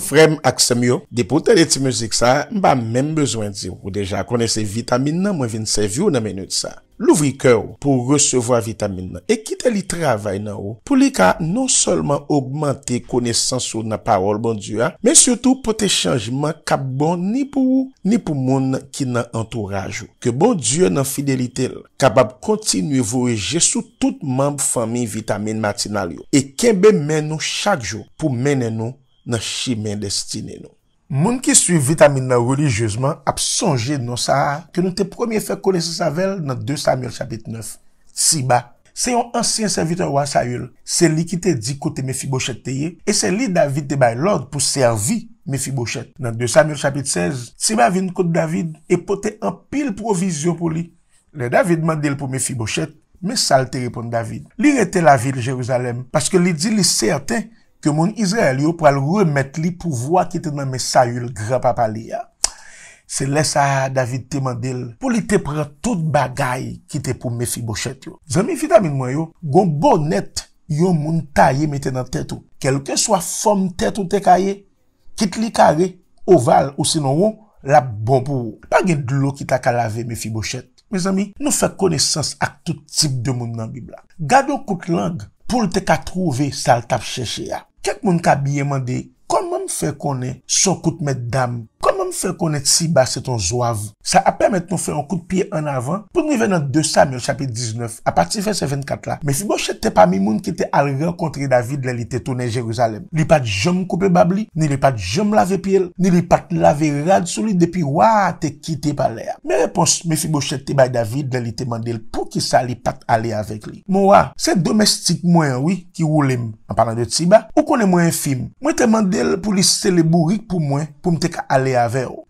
Frem ak semyo, depotele ti muzik sa, mba menm bezwen di ou deja kone se vitamina mwen vin sevyou nan menyot sa. Louvri kèw pou recevwa vitamin nan, e kitè li travay nan ou, pou li ka non solman augmente konesansou nan parol bon diwa, men sotou pote chanjman kap bon ni pou ou, ni pou moun ki nan antouraj ou. Ke bon diwa nan fidelitel, kabab kontinu vou e jesou tout mamb famin vitamin matinal yo, e kenbe men nou chak jo pou menen nou nan chimen destinen nou. Moun ki suivi ta min nan religiozman ap sonje nan sa a ke nou te promye fe kone se savel nan 200.000 chapit 9. Siba, se yon ansyen servite wwa sa yul, se li ki te di kote me fi bochet te ye, e se li David te bay lord pou servi me fi bochet. Nan 200.000 chapit 16, Siba vin kote David e pote an pil provizyon pou li. Le David mandel pou me fi bochet, me salte repon David. Li rete la vil Jeruzalem, paske li di li serten, ke moun Israel yo pral remet li pou vwa kite nan me sa yu l gra pa pali ya. Se lesa David te mandel pou li te pran tout bagay kite pou me fi bochet yo. Zami, fitamin mwen yo, goun bonet yon moun tayye mete nan tetou. Kelke swa fom tetou te kaye, kite li kage, oval ou senon wou, la bon pou wou. Pa gen dlo ki ta kalave me fi bochet. Me zami, nou fe konesans ak tout tip de moun nan bi bla. Gado kout lang pou l te ka trouve sal tap cheche ya. pek moun kabye man dey konman fè konè chokout mè dambe. fè konè Tiba sè ton zouav. Sè apè mèt nou fè an kout piye an avan pou mè ven nan de sa mè ou chapit 19. A pati fè se 24 la, mè fi bò chè te pa mè moun ki te alre kontre David lè li te toune Jérusalem. Li pat jom koupe bab li, ni li pat jom lave piye ni li pat lave rad sou li depi wà te kite pa lè. Mè repons mè fi bò chè te bay David lè li te mandel pou ki sa li pat ale avek li. Mwen wà, se domestik mwen wè ki wou lèm, an parlan de Tiba, ou konè mwen fîm. Mwen te mandel pou li selebou rik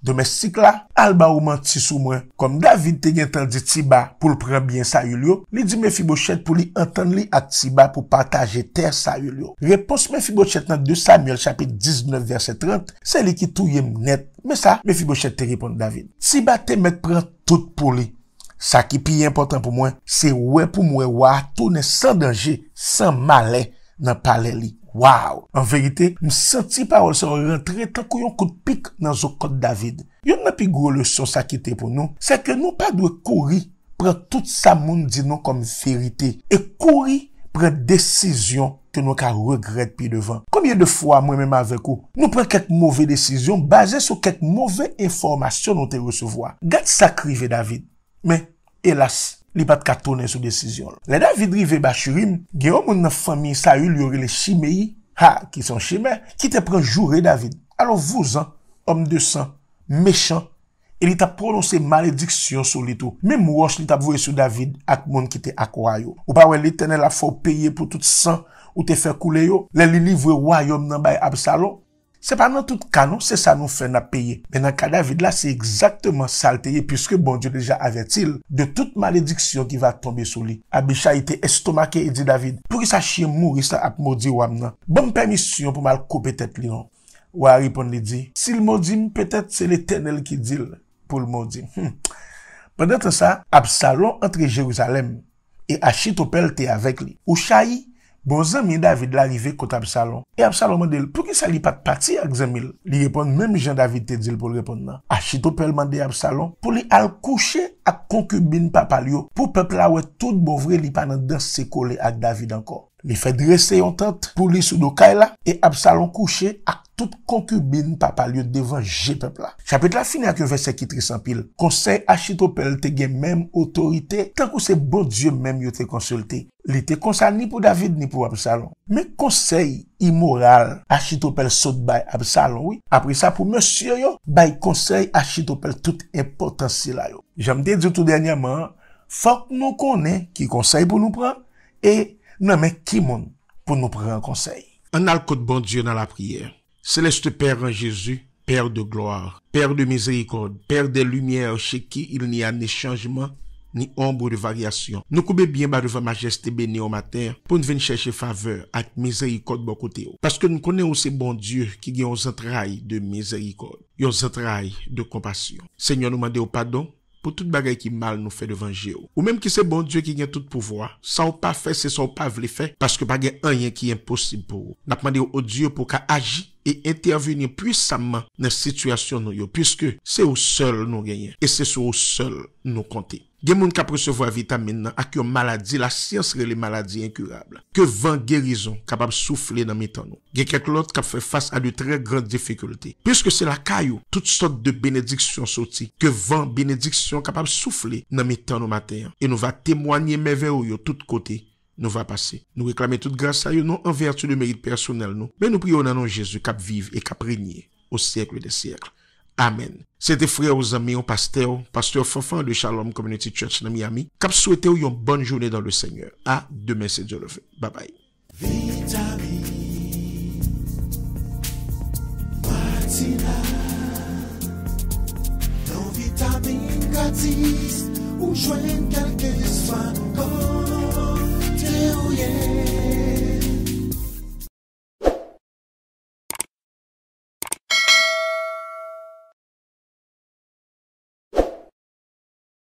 De mè sik la, alba ouman ti sou mwen, kom David te gen tendi tiba pou l pren bien sa yul yo, li di mè fibo chet pou li enten li at tiba pou pataje ter sa yul yo. Repons mè fibo chet nan 2 Samuel chapit 19 verset 30, se li ki tou yem net, mè sa, mè fibo chet te repon David. Tiba te mè pren tout pou li. Sa ki pi important pou mwen, se wè pou mwen wè a toune san denje, san male nan pale li. Waw, an verite, m senti parol san rentre tan kou yon kout pik nan zon kote David. Yon nan pi gro lesyon sakite pou nou, se ke nou pa dwe kouri pren tout sa moun di nou kom verite e kouri pren desisyon te nou ka regret pi devan. Komye de fwa mwen men ma vekou, nou pren kek mouve desisyon baze sou kek mouve informasyon nou te resevoa. Gat sakri ve David, men, elas, li pat katounen sou desisyon. Le David rive bachurim, gen yon moun nan fami sa yu li yori le chimeyi, ha, ki son chimè, ki te pren jure David. Alo vouzan, om de san, mechan, e li ta prononse malediksyon sou li tou. Men mwosh li ta vouye sou David ak moun ki te akwayo. Ou pa we li tenen la fò peye pou tout san ou te fè kouleyo. Le li livwe wayom nan bay Absalom, Se pa nan tout kanon, se sa nou fe na peye. Men nan ka David la, se ekzaktman salteye. Piske bon diyo deja avertil. De tout malediksyon ki va tombe sou li. A bi chayite estomake e di David. Pou ki sa chie mou risan ap modi wam nan. Bon permisyon pou mal koupe tet li an. Non? Ou a ripon li di. Si l modi, petet se l etenel ki dil. Pou l modi. Hm. Pendant an sa, ap salon entre Jerusalem. E a chitopel te avek li. Ou chayi. Bon zanmi David l'arive kont Absalon E Absalon mande l pou ki sa li pat pati ak zanmi l Li repon menm jen David te dil pou l repon nan A chito pel mande Absalon pou li al kouche ak konkubine papalyo Pou pepla we tout bovre li panan den se kole ak David ankon Li fedre se yon tent pou li sou do kaila E Absalon kouche ak konkubine tout konkubine pa pal yon devan je pepla. Kapit la fini ak yon verse ki trisampil, konsey achitopel te gen menm otorite, tenkou se bon diyo menm yote konsolte, li te konsal ni pou David ni pou Absalon. Men konsey imoral achitopel sot bay Absalon, apri sa pou monsye yo, bay konsey achitopel tout impotensi la yo. Jamde diyo tout denyaman, fok nou konen ki konsey pou nou pran, e nou amen ki moun pou nou pran konsey. An al kote bon diyo nan la priye, Celeste Père en Jésus Père de gloire Père de miséricorde Père de lumière Che qui il n'y a ni changement Ni ombre ou de variation Nou koube bien ba revan majeste be neomater Pou nou veni chèche faveur Ak miséricorde bokote ou Paske nou kone ou se bon Dieu Ki gen yon zentraï de miséricorde Yon zentraï de kompasyon Senyon nou mande ou padon Po tout bagay ki mal nou fè devanje ou Ou menm ki se bon Dieu ki gen tout pouvoi Sa ou pa fè se sa ou pa vle fè Paske bagay anyen ki yon posib pou ou Nap mande ou o Dieu pou ka agi E interveni pwisamman nan situasyon nou yo. Piske se ou sol nou genyen. E se sou ou sol nou kante. Gen moun ka presevo avitamin nan ak yon maladi. La siyon sre li maladi inkurable. Ke van gerizon kapap soufle nan mitan nou. Gen kel klot ka fwe fase a li tre grand defikulte. Piske se la kayo, tout sot de benediksyon soti. Ke van benediksyon kapap soufle nan mitan nou maten. E nou va temwanyen me ven ou yo tout kote. nous va passer. Nous réclamer toute grâce à Dieu, non en vertu de mérite personnel, nous, mais nous prions dans Jésus cap vive et cap régner au siècle des siècles. Amen. C'était frère aux amis, au pasteur, pasteur Fofan de Shalom Community Church de Miami, cap souhaiter une bonne journée dans le Seigneur. À demain, c'est Dieu le fait. Bye bye. yeah.